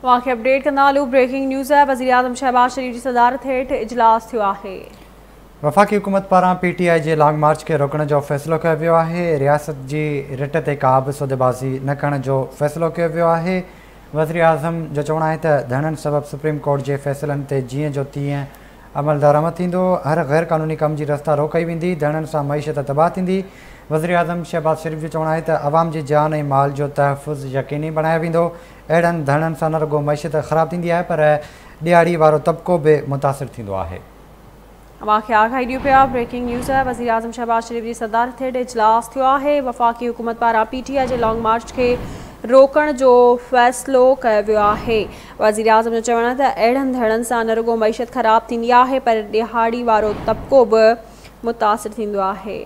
सदारत हेठि इजलास थियो आहे वफ़ाक़ी हुकूमत पारां पी टी आई जे लॉन्ग मार्च खे रोकण जो फ़ैसिलो कयो वियो आहे रियासत जी रिट ते का बि सौदेबाज़ी न करण जो फ़ैसिलो कयो वियो आहे वज़ीराज़म जो चवणु आहे त धणनि सबबु सुप्रीम कोर्ट जे फ़ैसिलनि ते जीअं जो तीअं अमल दरामद थींदो हर ग़ैर क़ानूनी कम की रस्ता रोकई वी धणनि से मईशत तबाह थी वजी अजम शहबाज़ शरीफ़ जो चवण है त आवाम जी जान ए माल जो तहफ़ुज़ यकीनी बनाया वो अड़न धणनि से न रुगो मईशत खराब थी है पर दिहाड़ी वो तबको भी मुतासिर है आहे अवांखे आगाही ॾियूं पिया ब्रेकिंग न्यूज़ है वज़ीर आज़म शहबाज़ शरीफ़ की सदारत हेठि इजलास वफ़ाक़ी हुकूमत पारा पीटीआई के लॉन्ग मार्च के रोकण जो फ़ैसिलो कयो वियो आहे आज़म जो चवणु आहे त अहिड़नि धड़नि सां न रुगो महिश्यत ख़राबु थींदी आहे पर ॾिहाड़ी वारो तबिको बि मुतासिर थींदो आहे